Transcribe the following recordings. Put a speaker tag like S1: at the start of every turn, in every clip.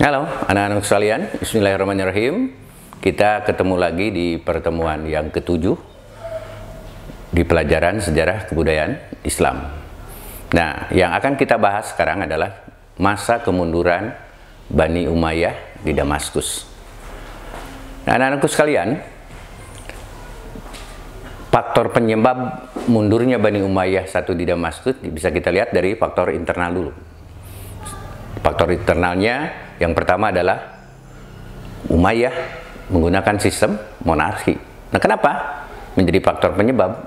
S1: Halo anak-anak sekalian, Bismillahirrahmanirrahim. Kita ketemu lagi di pertemuan yang ketujuh di pelajaran sejarah kebudayaan Islam. Nah, yang akan kita bahas sekarang adalah masa kemunduran Bani Umayyah di Damaskus. Nah, anak-anakku sekalian, faktor penyebab mundurnya Bani Umayyah satu di Damaskus bisa kita lihat dari faktor internal dulu. Faktor internalnya yang pertama adalah Umayyah menggunakan sistem monarki. Nah, kenapa menjadi faktor penyebab?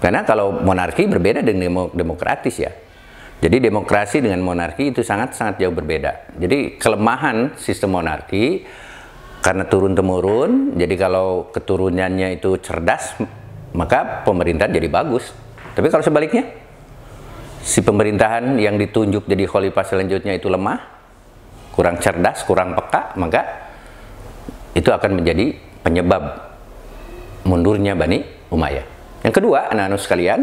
S1: Karena kalau monarki berbeda dengan demokratis ya. Jadi demokrasi dengan monarki itu sangat-sangat jauh berbeda. Jadi kelemahan sistem monarki karena turun-temurun, jadi kalau keturunannya itu cerdas, maka pemerintah jadi bagus. Tapi kalau sebaliknya, si pemerintahan yang ditunjuk jadi khalifah selanjutnya itu lemah, kurang cerdas, kurang peka, maka itu akan menjadi penyebab mundurnya Bani Umayyah. Yang kedua, anak-anak sekalian,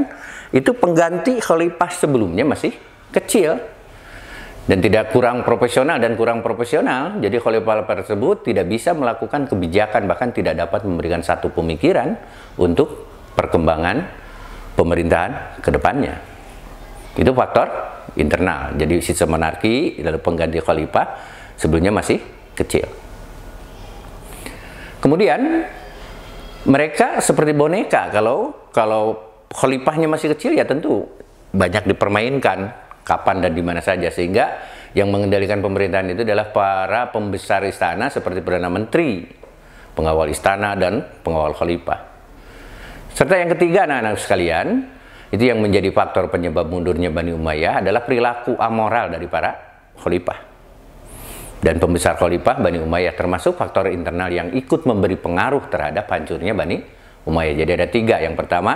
S1: itu pengganti khalifah sebelumnya masih kecil dan tidak kurang profesional dan kurang profesional. Jadi khalifah tersebut tidak bisa melakukan kebijakan bahkan tidak dapat memberikan satu pemikiran untuk perkembangan pemerintahan ke depannya. Itu faktor internal. Jadi sistem monarki lalu pengganti khalifah sebelumnya masih kecil. Kemudian mereka seperti boneka kalau kalau khalifahnya masih kecil ya tentu banyak dipermainkan kapan dan di mana saja sehingga yang mengendalikan pemerintahan itu adalah para pembesar istana seperti perdana menteri, pengawal istana dan pengawal khalifah. Serta yang ketiga anak-anak sekalian, itu yang menjadi faktor penyebab mundurnya Bani Umayyah adalah perilaku amoral dari para khalifah. Dan pembesar khalifah Bani Umayyah termasuk faktor internal yang ikut memberi pengaruh terhadap hancurnya Bani Umayyah. Jadi ada tiga. Yang pertama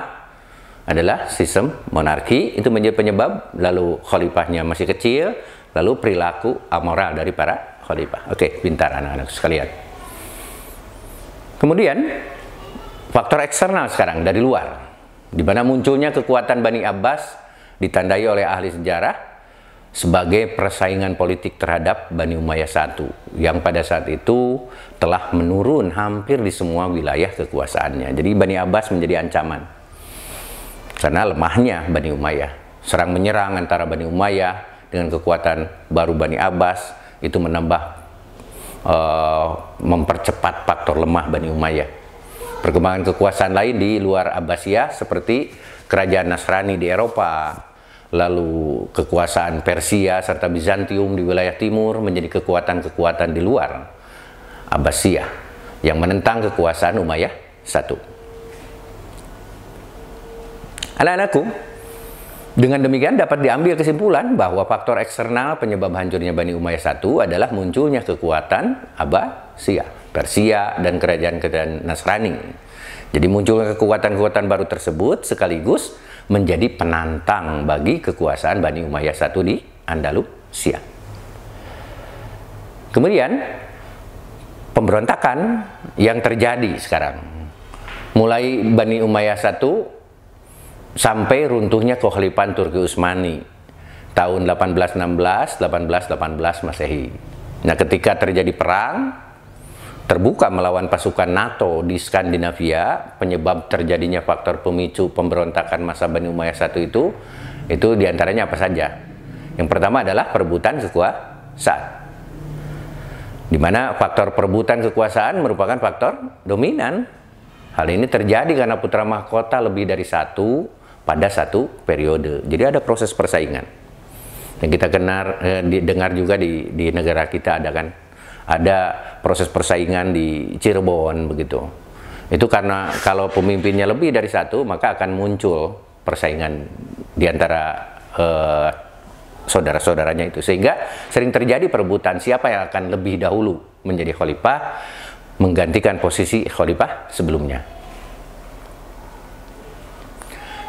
S1: adalah sistem monarki itu menjadi penyebab lalu khalifahnya masih kecil lalu perilaku amoral dari para khalifah oke pintar anak-anak sekalian kemudian faktor eksternal sekarang dari luar di mana munculnya kekuatan Bani Abbas ditandai oleh ahli sejarah sebagai persaingan politik terhadap Bani Umayyah satu yang pada saat itu telah menurun hampir di semua wilayah kekuasaannya. Jadi Bani Abbas menjadi ancaman karena lemahnya Bani Umayyah. Serang menyerang antara Bani Umayyah dengan kekuatan baru Bani Abbas itu menambah uh, mempercepat faktor lemah Bani Umayyah perkembangan kekuasaan lain di luar Abbasiyah seperti kerajaan Nasrani di Eropa, lalu kekuasaan Persia serta Bizantium di wilayah timur menjadi kekuatan-kekuatan di luar Abbasiyah yang menentang kekuasaan Umayyah satu. Anak-anakku, dengan demikian dapat diambil kesimpulan bahwa faktor eksternal penyebab hancurnya Bani Umayyah satu adalah munculnya kekuatan Abbasiyah. Persia, dan kerajaan-kerajaan Nasrani. Jadi muncul kekuatan-kekuatan baru tersebut sekaligus menjadi penantang bagi kekuasaan Bani Umayyah satu di Andalusia. Kemudian pemberontakan yang terjadi sekarang mulai Bani Umayyah satu sampai runtuhnya kekhalifahan Turki Utsmani tahun 1816 1818 Masehi. Nah, ketika terjadi perang terbuka melawan pasukan NATO di Skandinavia, penyebab terjadinya faktor pemicu pemberontakan masa Bani Umayyah satu itu, itu diantaranya apa saja? Yang pertama adalah perebutan kekuasaan. Di mana faktor perebutan kekuasaan merupakan faktor dominan. Hal ini terjadi karena putra mahkota lebih dari satu pada satu periode. Jadi ada proses persaingan. Yang kita kenar, eh, dengar juga di, di negara kita ada kan ada proses persaingan di Cirebon begitu. Itu karena kalau pemimpinnya lebih dari satu maka akan muncul persaingan di antara eh, saudara-saudaranya itu sehingga sering terjadi perebutan siapa yang akan lebih dahulu menjadi khalifah menggantikan posisi khalifah sebelumnya.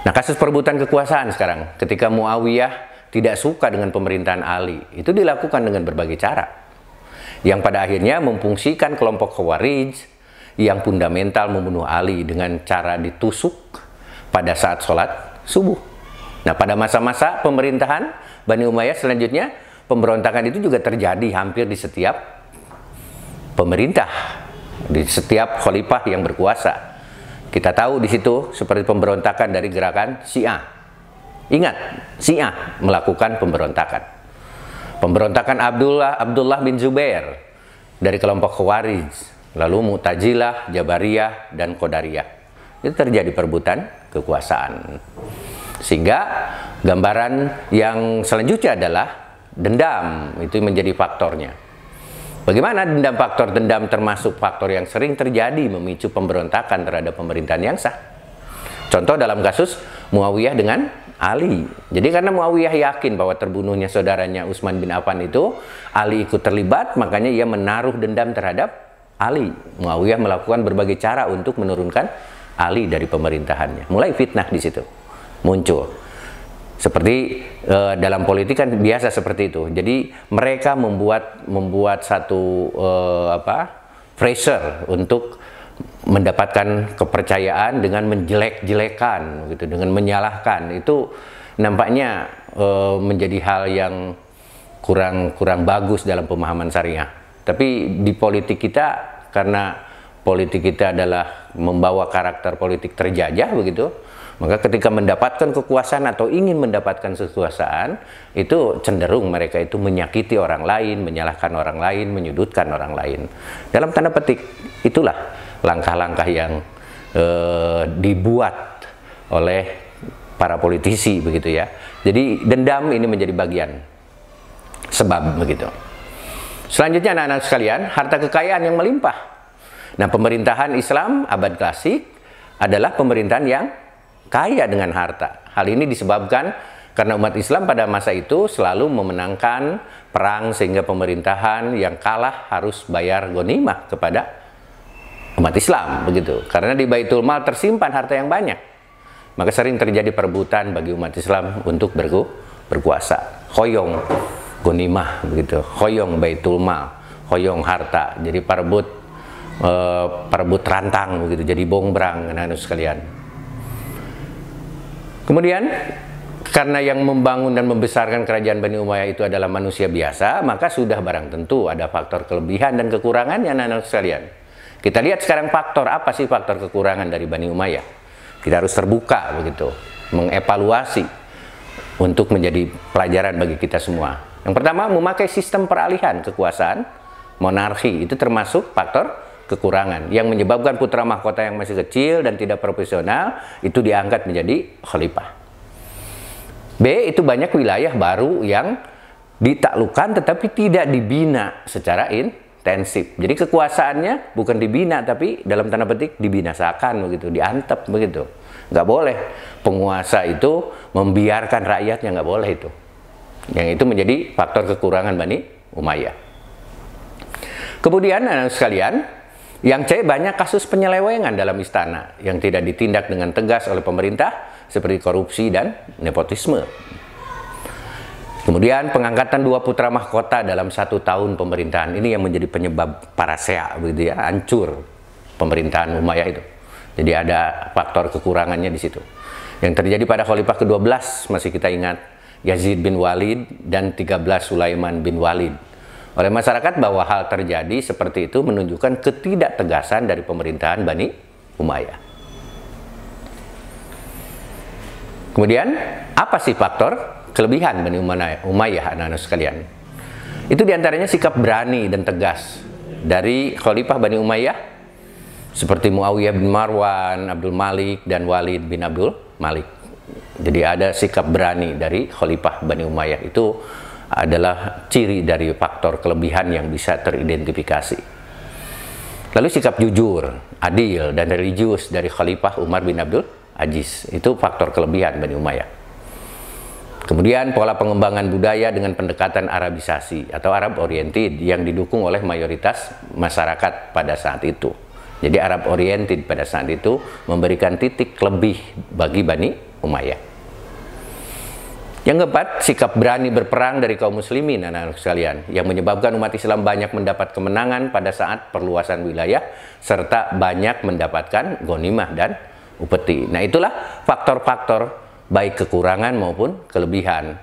S1: Nah, kasus perebutan kekuasaan sekarang ketika Muawiyah tidak suka dengan pemerintahan Ali, itu dilakukan dengan berbagai cara yang pada akhirnya memfungsikan kelompok Khawarij yang fundamental membunuh Ali dengan cara ditusuk pada saat sholat subuh. Nah, pada masa-masa pemerintahan Bani Umayyah selanjutnya, pemberontakan itu juga terjadi hampir di setiap pemerintah, di setiap khalifah yang berkuasa. Kita tahu di situ seperti pemberontakan dari gerakan Syiah. Ingat, Syiah melakukan pemberontakan. Pemberontakan Abdullah Abdullah bin Zubair dari kelompok Khawarij, lalu Mu'tazilah, Jabariyah dan Qadariyah. Itu terjadi perebutan kekuasaan. Sehingga gambaran yang selanjutnya adalah dendam itu menjadi faktornya. Bagaimana dendam faktor dendam termasuk faktor yang sering terjadi memicu pemberontakan terhadap pemerintahan yang sah? Contoh dalam kasus Muawiyah dengan Ali. Jadi karena Muawiyah yakin bahwa terbunuhnya saudaranya Utsman bin Affan itu Ali ikut terlibat, makanya ia menaruh dendam terhadap Ali. Muawiyah melakukan berbagai cara untuk menurunkan Ali dari pemerintahannya. Mulai fitnah di situ muncul. Seperti uh, dalam politik kan biasa seperti itu. Jadi mereka membuat membuat satu uh, apa? fraser untuk mendapatkan kepercayaan dengan menjelek-jelekan gitu dengan menyalahkan itu nampaknya e, menjadi hal yang kurang kurang bagus dalam pemahaman syariah tapi di politik kita karena politik kita adalah membawa karakter politik terjajah begitu maka ketika mendapatkan kekuasaan atau ingin mendapatkan kekuasaan itu cenderung mereka itu menyakiti orang lain menyalahkan orang lain menyudutkan orang lain dalam tanda petik itulah langkah-langkah yang eh, dibuat oleh para politisi begitu ya. Jadi dendam ini menjadi bagian sebab begitu. Selanjutnya anak-anak sekalian, harta kekayaan yang melimpah. Nah, pemerintahan Islam abad klasik adalah pemerintahan yang kaya dengan harta. Hal ini disebabkan karena umat Islam pada masa itu selalu memenangkan perang sehingga pemerintahan yang kalah harus bayar gonimah kepada umat Islam begitu. Karena di Baitul Mal tersimpan harta yang banyak. Maka sering terjadi perebutan bagi umat Islam untuk berku, berkuasa. Khoyong gunimah begitu. Khoyong Baitul Mal, khoyong harta. Jadi perebut e, perebut rantang begitu. Jadi bongbrang anak sekalian. Kemudian karena yang membangun dan membesarkan kerajaan Bani Umayyah itu adalah manusia biasa, maka sudah barang tentu ada faktor kelebihan dan yang anak-anak sekalian. Kita lihat sekarang faktor apa sih faktor kekurangan dari Bani Umayyah. Kita harus terbuka begitu, mengevaluasi untuk menjadi pelajaran bagi kita semua. Yang pertama memakai sistem peralihan kekuasaan monarki itu termasuk faktor kekurangan yang menyebabkan putra mahkota yang masih kecil dan tidak profesional itu diangkat menjadi khalifah. B itu banyak wilayah baru yang ditaklukan tetapi tidak dibina secara in Intensif. Jadi kekuasaannya bukan dibina tapi dalam tanda petik dibinasakan begitu, diantep begitu. Nggak boleh penguasa itu membiarkan rakyatnya nggak boleh itu. Yang itu menjadi faktor kekurangan Bani Umayyah. Kemudian anak sekalian, yang cek banyak kasus penyelewengan dalam istana yang tidak ditindak dengan tegas oleh pemerintah seperti korupsi dan nepotisme. Kemudian pengangkatan dua putra mahkota dalam satu tahun pemerintahan ini yang menjadi penyebab para parasea begitu ya, hancur pemerintahan Umayyah itu. Jadi ada faktor kekurangannya di situ. Yang terjadi pada Khalifah ke-12 masih kita ingat Yazid bin Walid dan 13 Sulaiman bin Walid. Oleh masyarakat bahwa hal terjadi seperti itu menunjukkan ketidaktegasan dari pemerintahan Bani Umayyah. Kemudian apa sih faktor kelebihan Bani Umayyah anak-anak sekalian. Itu diantaranya sikap berani dan tegas dari Khalifah Bani Umayyah seperti Muawiyah bin Marwan, Abdul Malik, dan Walid bin Abdul Malik. Jadi ada sikap berani dari Khalifah Bani Umayyah itu adalah ciri dari faktor kelebihan yang bisa teridentifikasi. Lalu sikap jujur, adil, dan religius dari Khalifah Umar bin Abdul Ajis Itu faktor kelebihan Bani Umayyah. Kemudian pola pengembangan budaya dengan pendekatan Arabisasi atau Arab oriented yang didukung oleh mayoritas masyarakat pada saat itu. Jadi Arab oriented pada saat itu memberikan titik lebih bagi Bani Umayyah. Yang keempat, sikap berani berperang dari kaum muslimin anak-anak sekalian yang menyebabkan umat Islam banyak mendapat kemenangan pada saat perluasan wilayah serta banyak mendapatkan gonimah dan upeti. Nah, itulah faktor-faktor baik kekurangan maupun kelebihan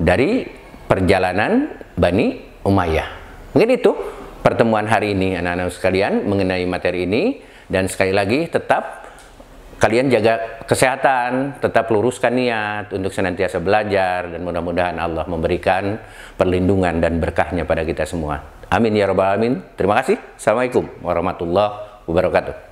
S1: dari perjalanan Bani Umayyah. Mungkin itu pertemuan hari ini anak-anak sekalian mengenai materi ini dan sekali lagi tetap kalian jaga kesehatan, tetap luruskan niat untuk senantiasa belajar dan mudah-mudahan Allah memberikan perlindungan dan berkahnya pada kita semua. Amin ya rabbal alamin. Terima kasih. Assalamualaikum warahmatullahi wabarakatuh.